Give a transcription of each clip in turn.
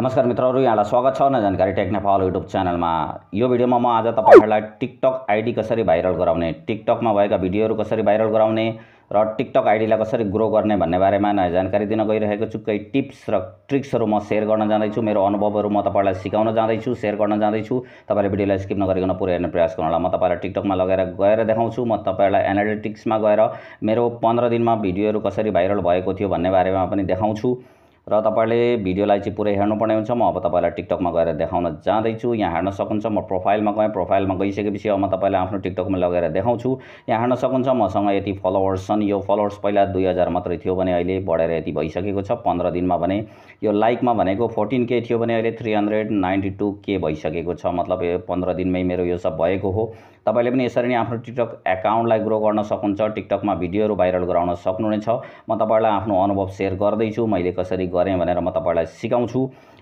नमस्कार मित्रहरू यहाँलाई स्वागत छ न जानकारी टेक नेपाल युट्युब च्यानलमा यो भिडियोमा म आज तपाईँहरूलाई टिकटक आइडी कसरी भाइरल गराउने टिकटकमा भएका भिडियोहरू कसरी भाइरल गराउने र टिकटक आइडीलाई कसरी ग्रो गर्ने भन्ने बारेमा नयाँ जानकारी दिन गइरहेको छु केही टिप्स र ट्रिक्सहरू म सेयर गर्न जाँदैछु मेरो अनुभवहरू म तपाईँलाई सिकाउन जाँदैछु सेयर गर्न जाँदैछु तपाईँले भिडियोलाई स्किप नगरिकन पुरै हेर्ने प्रयास गर्नुहोला म तपाईँलाई टिकटकमा लगेर गएर देखाउँछु म तपाईँलाई एनालिटिक्समा गएर मेरो पन्ध्र दिनमा भिडियोहरू कसरी भाइरल भएको थियो भन्ने बारेमा पनि देखाउँछु र तपाईँले भिडियोलाई चाहिँ पुरै हेर्नुपर्ने हुन्छ म अब तपाईँलाई टिकटकमा गएर देखाउन जाँदैछु यहाँ हेर्न सक्नुहुन्छ म प्रोफाइलमा गएँ प्रोफाइलमा गइसकेपछि अब म तपाईँलाई आफ्नो टिकटकमा लगेर देखाउँछु यहाँ हेर्न सक्नुहुन्छ मसँग यति फलोवर्स छन् यो फलोवर्स पहिला दुई हजार मात्रै थियो भने अहिले बढेर यति भइसकेको छ पन्ध्र दिनमा भने यो लाइकमा भनेको फोर्टिन के थियो भने अहिले थ्री हन्ड्रेड नाइन्टी टू के भइसकेको छ मतलब यो पन्ध्र दिनमै मेरो यो सब भएको हो तपाईँले पनि यसरी नै आफ्नो टिकटक एकाउन्टलाई ग्रो गर्न सक्नुहुन्छ टिकटकमा भिडियोहरू भाइरल गराउन सक्नुहुनेछ म तपाईँलाई आफ्नो अनुभव सेयर गर्दैछु मैले कसरी गरेँ भनेर म तपाईँलाई सिकाउँछु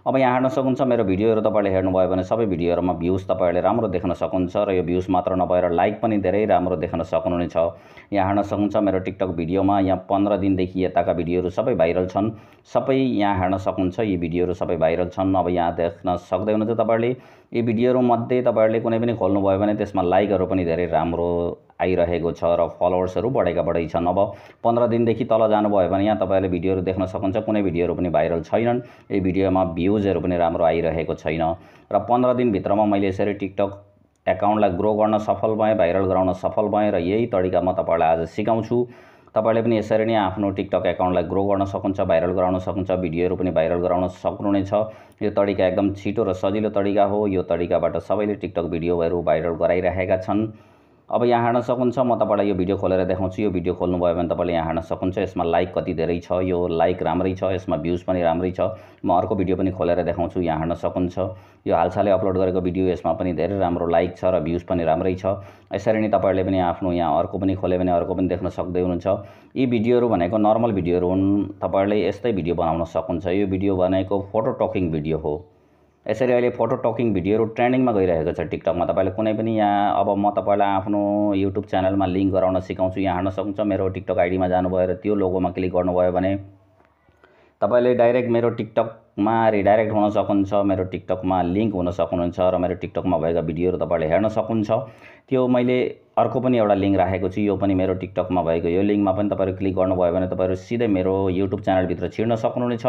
अब यहाँ हेर्न सक्नुहुन्छ मेरो भिडियोहरू तपाईँले हेर्नुभयो भने सबै भिडियोहरूमा भ्युज तपाईँले राम्रो देख्न सक्नुहुन्छ र यो भ्युज मात्र नभएर लाइक पनि धेरै राम्रो देख्न सक्नुहुनेछ यहाँ हेर्न सक्नुहुन्छ मेरो टिकटक भिडियोमा यहाँ पन्ध्र दिनदेखि यताका भिडियोहरू सबै भाइरल छन् सबै यहाँ हेर्न सक्नुहुन्छ यी भिडियोहरू सबै भाइरल छन् अब यहाँ देख्न सक्दै हुनुहुन्छ तपाईँले यी भिडियोहरूमध्ये तपाईँहरूले कुनै पनि खोल्नुभयो भने त्यसमा लाइकहरू पनि धेरै राम्रो आइरहेको छ र फलोवर्सहरू बढेका बढै छन् अब पन्ध्र दिनदेखि तल जानुभयो भने यहाँ तपाईँहरूले भिडियोहरू देख्न सक्नुहुन्छ कुनै भिडियोहरू पनि भाइरल छैनन् यी भिडियोमा भ्युजहरू पनि राम्रो आइरहेको छैन र पन्ध्र दिनभित्रमा मैले यसरी टिकटक एकाउन्टलाई ग्रो गर्न सफल भएँ भाइरल गराउन सफल भएँ र यही तरिका म तपाईँलाई आज सिकाउँछु तपाईँले पनि यसरी नै आफ्नो टिकटक एकाउन्टलाई ग्रो गर्न सक्नुहुन्छ भाइरल गराउन सक्नुहुन्छ भिडियोहरू पनि भाइरल गराउन सक्नुहुनेछ यो तरिका एकदम छिटो र सजिलो तरिका हो यो तरिकाबाट सबैले टिकटक भिडियोहरू भाइरल गराइरहेका छन् अब यहाँ हेर्न सक्नुहुन्छ म तपाईँलाई यो भिडियो खोलेर देखाउँछु यो भिडियो खोल्नु खोल्नुभयो भने तपाईँले यहाँ हेर्न सक्नुहुन्छ यसमा लाइक कति धेरै छ यो लाइक राम्रै छ यसमा भ्युज पनि राम्रै छ म अर्को भिडियो पनि खोलेर देखाउँछु यहाँ हेर्न सक्नुहुन्छ यो हालसालै अपलोड गरेको भिडियो यसमा पनि धेरै राम्रो लाइक छ र भ्युज पनि राम्रै छ यसरी नै तपाईँहरूले पनि आफ्नो यहाँ अर्को पनि खोल्यो भने अर्को पनि देख्न सक्दै हुनुहुन्छ यी भिडियोहरू भनेको नर्मल भिडियोहरू हुन् तपाईँहरूले यस्तै भिडियो बनाउन सक्नुहुन्छ यो भिडियो भनेको फोटो टकिङ भिडियो हो यसरी अहिले फोटो टकिङ भिडियोहरू ट्रेन्डिङमा गइरहेको छ टिकटकमा तपाईँले कुनै पनि यहाँ अब म तपाईँलाई आफ्नो युट्युब च्यानलमा लिङ्क गराउन सिकाउँछु यहाँ हान्न सक्नुहुन्छ मेरो टिकटक आइडीमा जानुभयो र त्यो लोगोमा क्लिक गर्नुभयो भने तपाईँले डाइरेक्ट मेरो टिकटकमा रिडाइरेक्ट हुन सक्नुहुन्छ मेरो टिकटकमा लिङ्क हुन सक्नुहुन्छ र मेरो टिकटकमा भएका भिडियोहरू तपाईँले हेर्न सक्नुहुन्छ त्यो मैले अर्को पनि एउटा लिङ्क राखेको छु यो पनि मेरो टिकटकमा भएको यो लिङ्कमा पनि तपाईँहरू क्लिक गर्नुभयो भने तपाईँहरू सिधै मेरो युट्युब च्यानलभित्र छिर्न सक्नुहुनेछ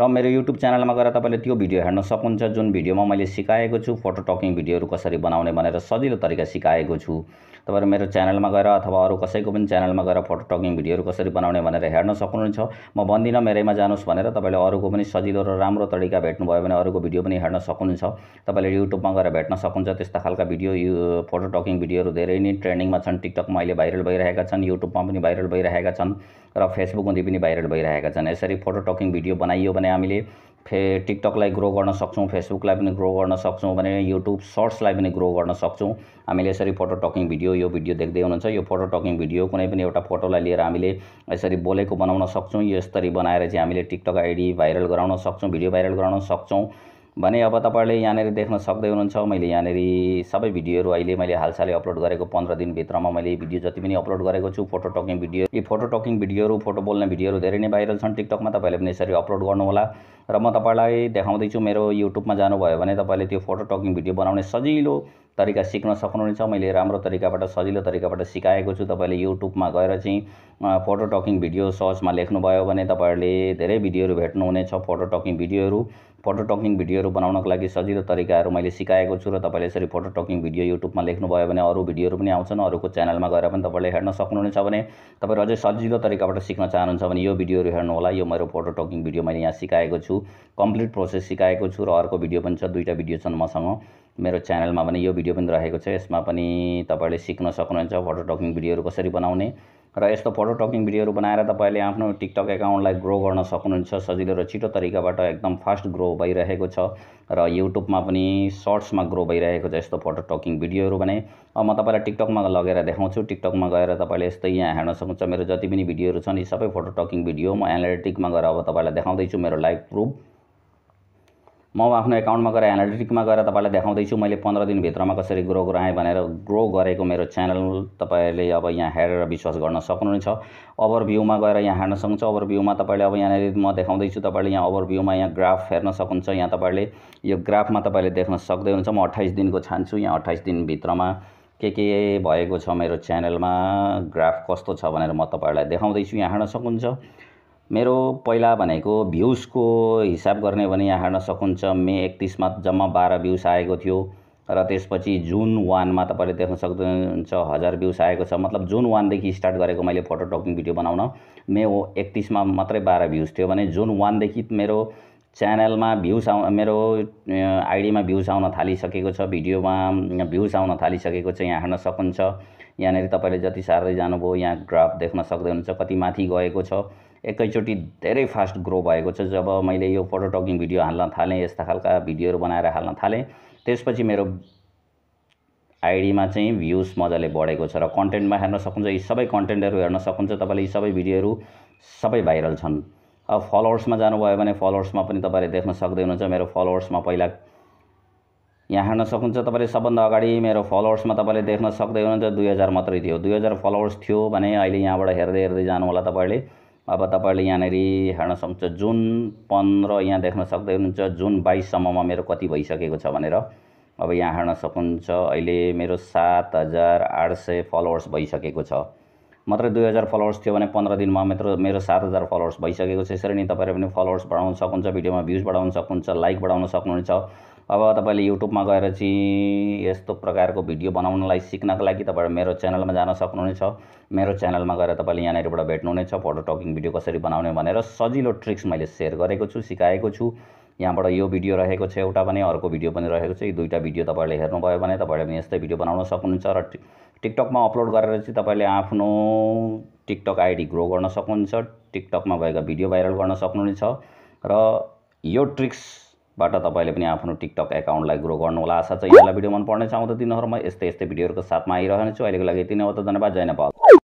र मेरो युट्युब च्यानलमा गएर तपाईँले त्यो भिडियो हेर्न सक्नुहुन्छ जुन भिडियोमा मैले सिकाएको छु फोटो टकिङ भिडियोहरू कसरी बनाउने भनेर सजिलो तरिका सिकाएको छु तपाईँहरू मेरो च्यानलमा गएर अथवा अरू कसैको पनि च्यानलमा गएर फोटो टकिङ भिडियोहरू कसरी बनाउने भनेर हेर्न सक्नुहुन्छ म भन्दिनँ मेरैमा जानुहोस् भनेर तपाईँले अरूको पनि सजिलो र राम्रो तरिका भेट्नुभयो भने अरूको भिडियो पनि हेर्न सक्नुहुन्छ तपाईँले युट्युबमा गएर भेट्न सक्नुहुन्छ त्यस्ता खालका भिडियो फोटो टकिङ भिडियोहरू धेरै नै ट्रेन्डिङमा छन् टिकटकमा अहिले भाइरल भइरहेका छन् युट्युबमा पनि भाइरल भइरहेका छन् र फेसबुकमध्ये पनि भाइरल भइरहेका छन् यसरी फोटो टकिङ भिडियो बनाइयो भने हामीले फे टिकटकलाई ग्रो गर्न सक्छौँ फेसबुकलाई पनि ग्रो गर्न सक्छौँ भने युट्युब सर्ट्सलाई पनि ग्रो गर्न सक्छौँ हामीले यसरी फोटो टकिङ भिडियो यो भिडियो देख्दै हुनुहुन्छ यो फोटो टकिङ भिडियो कुनै पनि एउटा फोटोलाई लिएर हामीले यसरी बोलेको बनाउन सक्छौँ यो यसरी बनाएर चाहिँ हामीले टिकटक आइडी भाइरल गराउन सक्छौँ भिडियो भाइरल गराउन सक्छौँ भने अब तपाईँले यहाँनिर देख्न सक्दै हुनुहुन्छ मैले यहाँनिर सबै भिडियोहरू अहिले मैले हालसालै अपलोड गरेको पन्ध्र दिनभित्रमा मैले भिडियो जति पनि अपलोड गरेको छु फोटो टकिङ भिडियो यी फोटो टकिङ भिडियोहरू फोटो बोल्ने भिडियोहरू धेरै नै भाइरल छन् टिकटकमा तपाईँले पनि यसरी अपलोड गर्नुहोला र म तपाईँलाई देखाउँदैछु मेरो युट्युबमा जानुभयो भने तपाईँले त्यो फोटो टकिङ भिडियो बनाउने सजिलो तरिका सिक्न सक्नुहुनेछ मैले राम्रो तरिकाबाट सजिलो तरिकाबाट सिकाएको छु तपाईँले युट्युबमा गएर चाहिँ फोटो टकिङ भिडियो सर्चमा लेख्नुभयो भने तपाईँहरूले धेरै भिडियोहरू भेट्नुहुनेछ फोटो टकिङ भिडियोहरू फोटो टकिङ भिडियोहरू बनाउनको लागि सजिलो तरिकाहरू मैले सिकाएको छु र तपाईँले यसरी फोटो टकिङ भिडियो युट्युबमा लेख्नुभयो भने अरू भिडियोहरू पनि आउँछन् अरूको च्यानलमा गएर पनि तपाईँले हेर्न सक्नुहुनेछ भने तपाईँहरू अझै सजिलो तरिकाबाट सिक्न चाहनुहुन्छ भने यो भिडियोहरू होला यो मेरो फोटो टकिङ भिडियो मैले यहाँ सिकाएको छु कम्प्लिट प्रोसेस सिकाएको छु र अर्को भिडियो पनि छ दुईवटा भिडियो छन् मसँग मेरो च्यानलमा पनि यो भिडियो पनि रहेको छ यसमा पनि तपाईँले सिक्न सक्नुहुन्छ फोटो टकिङ भिडियोहरू कसरी बनाउने र यस्तो फोटो टकिङ भिडियोहरू बनाएर तपाईँले आफ्नो टिकटक एकाउन्टलाई ग्रो गर्न सक्नुहुन्छ सजिलो र छिटो तरिकाबाट एकदम फास्ट ग्रो भइरहेको छ र युट्युबमा पनि सर्ट्समा ग्रो भइरहेको छ यस्तो फोटो टकिङ भिडियोहरू भने अब म तपाईँलाई टिकटकमा लगेर देखाउँछु टिकटकमा गएर तपाईँले यस्तै यहाँ हेर्न सक्नुहुन्छ मेरो जति पनि भिडियोहरू छन् यी सबै फोटो टकिङ भिडियो म एनालिटिकमा गएर अब तपाईँलाई देखाउँदैछु मेरो लाइभ प्रुफ म आफ्नो एकाउन्टमा गएर एनालिटिकमा गएर तपाईँलाई देखाउँदैछु मैले पन्ध्र दिनभित्रमा कसरी ग्रो गराएँ भनेर ग्रो गरेको मेरो च्यानल तपाईँहरूले अब यहाँ हेरेर विश्वास गर्न सक्नुहुन्छ ओभर भ्यूमा गएर यहाँ हेर्न सक्नुहुन्छ ओभर भ्यूमा तपाईँले अब यहाँनिर म देखाउँदैछु तपाईँले यहाँ ओभर भ्यूमा यहाँ ग्राफ हेर्न सक्नुहुन्छ यहाँ तपाईँले यो ग्राफमा तपाईँले देख्न सक्दै हुनुहुन्छ म अट्ठाइस दिनको छान्छु यहाँ अट्ठाइस दिनभित्रमा के के भएको छ मेरो च्यानलमा ग्राफ कस्तो छ भनेर म तपाईँहरूलाई देखाउँदैछु यहाँ हेर्न सक्नुहुन्छ मेरो पहिला भनेको भ्युजको हिसाब गर्ने भने यहाँ हेर्न सक्नुहुन्छ मे एकतिसमा जम्मा बाह्र भ्युज आएको थियो र त्यसपछि जुन वानमा तपाईँले देख्न सक्नुहुन्छ हजार भ्युज आएको छ मतलब जुन वानदेखि स्टार्ट गरेको मैले फोटो टकिङ भिडियो बनाउन मे एकतिसमा मात्रै बाह्र भ्युज थियो भने जुन वानदेखि मेरो च्यानलमा भ्युज आउ मेरो आइडीमा भ्युज आउन थालिसकेको छ भिडियोमा भ्युज आउन थालिसकेको छ यहाँ हेर्न सक्नुहुन्छ यहाँनिर तपाईँले जति सार्दै जानुभयो यहाँ ग्राफ देख्न सक्दै हुनुहुन्छ कति माथि गएको छ एकैचोटि धेरै फास्ट ग्रो भएको छ जब मैले यो फोटो टकिङ भिडियो हाल्न थालेँ यस्ता खालका भिडियोहरू बनाएर हाल्न थालेँ त्यसपछि मेरो आइडीमा चाहिँ भ्युज मजाले बढेको छ र कन्टेन्टमा हेर्न सक्नुहुन्छ यी सबै कन्टेन्टहरू हेर्न सक्नुहुन्छ तपाईँले यी सबै भिडियोहरू सबै भाइरल छन् अब फलोवर्समा जानुभयो भने फलोवर्समा पनि तपाईँले देख्न सक्दै हुनुहुन्छ मेरो फलोवर्समा पहिला यहाँ हेर्न सक्नुहुन्छ तपाईँले सबभन्दा अगाडि मेरो फलोवर्समा तपाईँले देख्न सक्दै हुनुहुन्छ दुई हजार मात्रै थियो दुई हजार फलोवर्स थियो भने अहिले यहाँबाट हेर्दै हेर्दै जानु होला तपाईँले अब तपाईँले यहाँनिर हेर्न सक्नुहुन्छ जुन पन्ध्र यहाँ देख्न सक्दै हुनुहुन्छ जुन बाइससम्ममा मेरो कति भइसकेको छ भनेर अब यहाँ हेर्न सक्नुहुन्छ अहिले मेरो सात हजार आठ सय फलोवर्स भइसकेको छ मात्रै दुई हजार फलोवर्स थियो भने पन्ध्र दिनमा मेरो मेरो सात हजार फलोवर्स भइसकेको छ यसरी नै तपाईँले पनि फलोवर्स बढाउन सक्नुहुन्छ भिडियोमा भ्युज बढाउन सक्नुहुन्छ लाइक बढाउन सक्नुहुन्छ अब तपाईँले युट्युबमा गएर चाहिँ यस्तो प्रकारको भिडियो बनाउनलाई सिक्नको लागि तपाईँ मेरो च्यानलमा जान सक्नुहुनेछ मेरो च्यानलमा गएर तपाईँले यहाँनिरबाट भेट्नुहुनेछ फोटो टकिङ भिडियो कसरी बनाउने भनेर सजिलो ट्रिक्स मैले सेयर गरेको छु सिकाएको छु यहाँबाट यो भिडियो रहेको छ एउटा पनि अर्को भिडियो पनि रहेको छ यी दुईवटा भिडियो तपाईँले हेर्नुभयो भने तपाईँले पनि यस्तै भिडियो बनाउन सक्नुहुन्छ र टिकटकमा अपलोड गरेर चाहिँ तपाईँले आफ्नो टिकटक आइडी ग्रो गर्न सक्नुहुन्छ टिकटकमा भएका भिडियो भाइरल गर्न सक्नुहुनेछ र यो ट्रिक्स बाट तपाईँले पनि आफ्नो टिकटक एकाउन्टलाई ग्रो गर्नुहोला आशा छ यहाँलाई भिडियो मन पर्नेछ आउँदा दिनहरूमा यस्तै यस्तै भिडियोहरूको साथमा आइरहनेछु अहिलेको लागि यति नै हो त धन्यवाद जय नेपाल